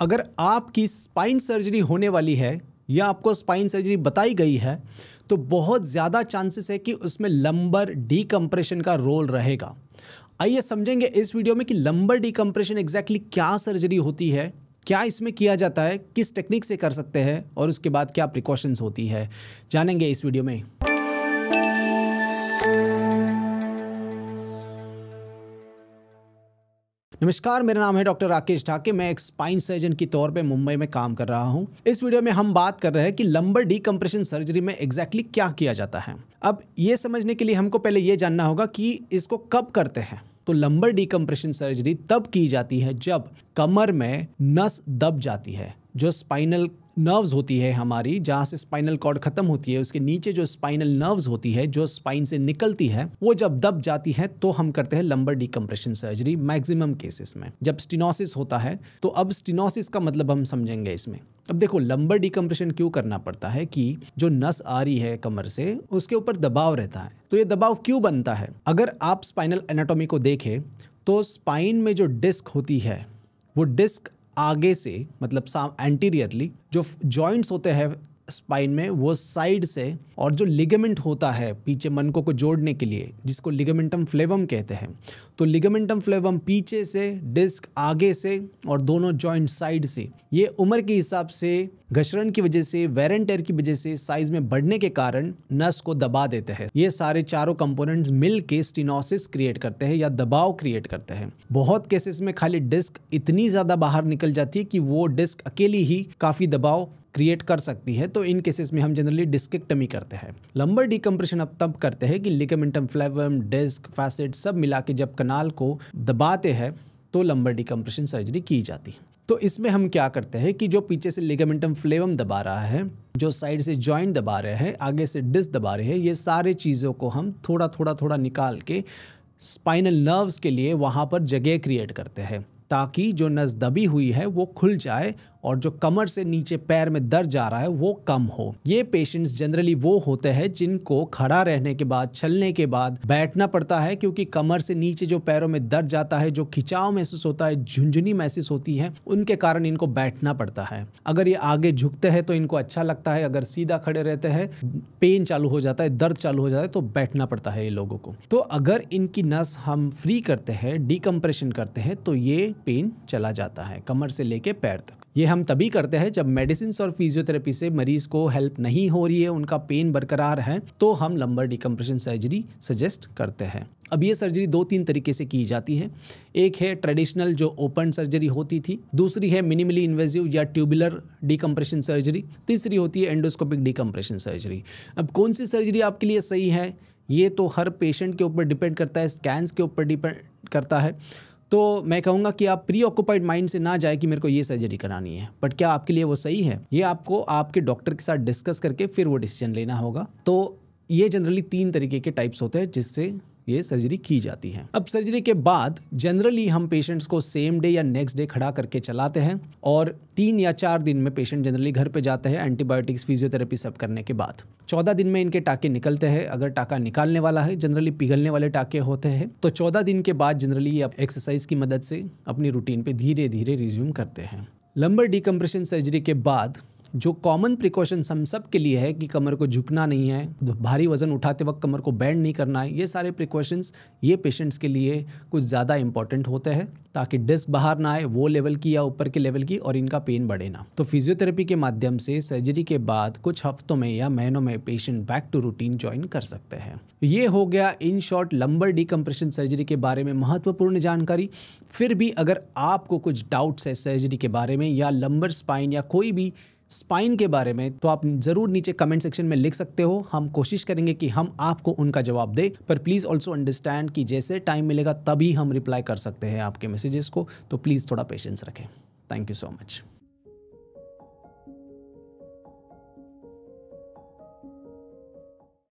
अगर आपकी spine surgery होने वाली है या आपको स्पाइन सर्जरी बताई गई है तो बहुत ज़्यादा चांसेस है कि उसमें लंबर डिकम्प्रेशन का रोल रहेगा आइए समझेंगे इस वीडियो में कि लंबर डिकम्प्रेशन एग्जैक्टली क्या सर्जरी होती है क्या इसमें किया जाता है किस टेक्निक से कर सकते हैं और उसके बाद क्या प्रिकॉशंस होती है जानेंगे इस वीडियो में नमस्कार मेरा नाम है डॉक्टर राकेश ठाके मैं एक स्पाइन सर्जन के तौर पे मुंबई में काम कर रहा हूँ इस वीडियो में हम बात कर रहे हैं कि लंबर डीकम्प्रेशन सर्जरी में एग्जैक्टली exactly क्या किया जाता है अब ये समझने के लिए हमको पहले ये जानना होगा कि इसको कब करते हैं तो लंबर डीकम्प्रेशन सर्जरी तब की जाती है जब कमर में नस दब जाती है जो स्पाइनल नर्व्स होती है हमारी जहाँ से स्पाइनल कॉर्ड खत्म होती है उसके नीचे जो स्पाइनल नर्व्स होती है जो स्पाइन से निकलती है वो जब दब जाती है तो हम करते हैं lumbar decompression surgery maximum cases में जब स्टिनोसिस होता है तो अब स्टिनोसिस का मतलब हम समझेंगे इसमें अब देखो लंबर डिकम्प्रेशन क्यों करना पड़ता है कि जो नस आ रही है कमर से उसके ऊपर दबाव रहता है तो ये दबाव क्यों बनता है अगर आप स्पाइनल एनाटॉमी को देखें तो स्पाइन में जो डिस्क होती है वो डिस्क आगे से मतलब एंटीरियरली जो जॉइंट्स होते हैं स्पाइन में वो साइड से और जो लिगामेंट होता है पीछे मन को जोड़ने के लिए जिसको लिगामेंटम फ्लेवम कहते हैं तो लिगामेंटम फ्लेवम पीछे से डिस्क आगे से और दोनों जॉइंट साइड से ये उम्र के हिसाब से घसरण की वजह से वेरेंटेयर की वजह से साइज में बढ़ने के कारण नस को दबा देते हैं ये सारे चारों कंपोनेंट्स मिल के स्टिनोसिस क्रिएट करते हैं या दबाव क्रिएट करते हैं बहुत केसेस में खाली डिस्क इतनी ज़्यादा बाहर निकल जाती है कि वो डिस्क अकेली ही काफ़ी दबाव क्रिएट कर सकती है तो इन केसेस में हम जनरली डिस्किक्टमी करते हैं लंबर डिकम्प्रेशन अब तब करते हैं कि लिकमेंटम फ्लेवम डेस्क फैसेट सब मिला के जब कनाल को दबाते हैं तो लंबर डिकम्प्रेशन सर्जरी की जाती है तो इसमें हम क्या करते हैं कि जो पीछे से लिगामेंटम फ्लेवम दबा रहा है जो साइड से जॉइंट दबा रहे हैं आगे से डिस्क दबा रहे हैं ये सारे चीज़ों को हम थोड़ा थोड़ा थोड़ा निकाल के स्पाइनल नर्व्स के लिए वहाँ पर जगह क्रिएट करते हैं ताकि जो नस दबी हुई है वो खुल जाए और जो कमर से नीचे पैर में दर्द जा रहा है वो कम हो ये पेशेंट्स जनरली वो होते हैं जिनको खड़ा रहने के बाद चलने के बाद बैठना पड़ता है क्योंकि कमर से नीचे जो पैरों में दर्द जाता है जो खिंचाव महसूस होता है झुंझुनी महसूस होती है उनके कारण इनको बैठना पड़ता है अगर ये आगे झुकते हैं तो इनको अच्छा लगता है अगर सीधा खड़े रहते हैं पेन चालू हो जाता है दर्द चालू हो जाता है तो बैठना पड़ता है ये लोगों को तो अगर इनकी नस हम फ्री करते हैं डिकम्प्रेशन करते हैं तो ये पेन चला जाता है कमर से लेके पैर तक ये हम तभी करते हैं जब मेडिसिन और फिजियोथेरेपी से मरीज को हेल्प नहीं हो रही है उनका पेन बरकरार है तो हम लंबर डिकम्प्रेशन सर्जरी सजेस्ट करते हैं अब ये सर्जरी दो तीन तरीके से की जाती है एक है ट्रेडिशनल जो ओपन सर्जरी होती थी दूसरी है मिनिमली इन्वेजिव या ट्यूबुलर डिकम्प्रेशन सर्जरी तीसरी होती है एंडोस्कोपिक डिकम्प्रेशन सर्जरी अब कौन सी सर्जरी आपके लिए सही है ये तो हर पेशेंट के ऊपर डिपेंड करता है स्कैंस के ऊपर डिपेंड करता है तो मैं कहूँगा कि आप प्री ऑक्यूपाइड माइंड से ना जाए कि मेरे को ये सर्जरी करानी है बट क्या आपके लिए वो सही है ये आपको आपके डॉक्टर के साथ डिस्कस करके फिर वो डिसीजन लेना होगा तो ये जनरली तीन तरीके के टाइप्स होते हैं जिससे ये सर्जरी की जाती है अब सर्जरी के बाद जनरली हम पेशेंट्स को सेम डे या नेक्स्ट डे खड़ा करके चलाते हैं और तीन या चार दिन में पेशेंट जनरली घर पे जाते हैं एंटीबायोटिक्स फिजियोथेरेपी सब करने के बाद चौदह दिन में इनके टाके निकलते हैं अगर टाका निकालने वाला है जनरली पिघलने वाले टाके होते हैं तो चौदह दिन के बाद जनरली ये एक्सरसाइज की मदद से अपनी रूटीन पर धीरे धीरे रिज्यूम करते हैं लंबर डिकम्प्रेशन सर्जरी के बाद जो कॉमन प्रिकॉशंस हम सब के लिए है कि कमर को झुकना नहीं है भारी वजन उठाते वक्त कमर को बैंड नहीं करना है ये सारे प्रिकॉशंस ये पेशेंट्स के लिए कुछ ज़्यादा इंपॉर्टेंट होते हैं ताकि डिस्क बाहर ना आए वो लेवल की या ऊपर के लेवल की और इनका पेन बढ़े ना तो फिजियोथेरेपी के माध्यम से सर्जरी के बाद कुछ हफ्तों में या महीनों में patient back to routine join कर सकते हैं ये हो गया in short lumbar decompression surgery के बारे में महत्वपूर्ण जानकारी फिर भी अगर आपको कुछ डाउट्स है सर्जरी के बारे में या लंबर स्पाइन या कोई भी स्पाइन के बारे में तो आप जरूर नीचे कमेंट सेक्शन में लिख सकते हो हम कोशिश करेंगे कि हम आपको उनका जवाब दें पर प्लीज़ ऑल्सो अंडरस्टैंड कि जैसे टाइम मिलेगा तभी हम रिप्लाई कर सकते हैं आपके मैसेजेस को तो प्लीज़ थोड़ा पेशेंस रखें थैंक यू सो मच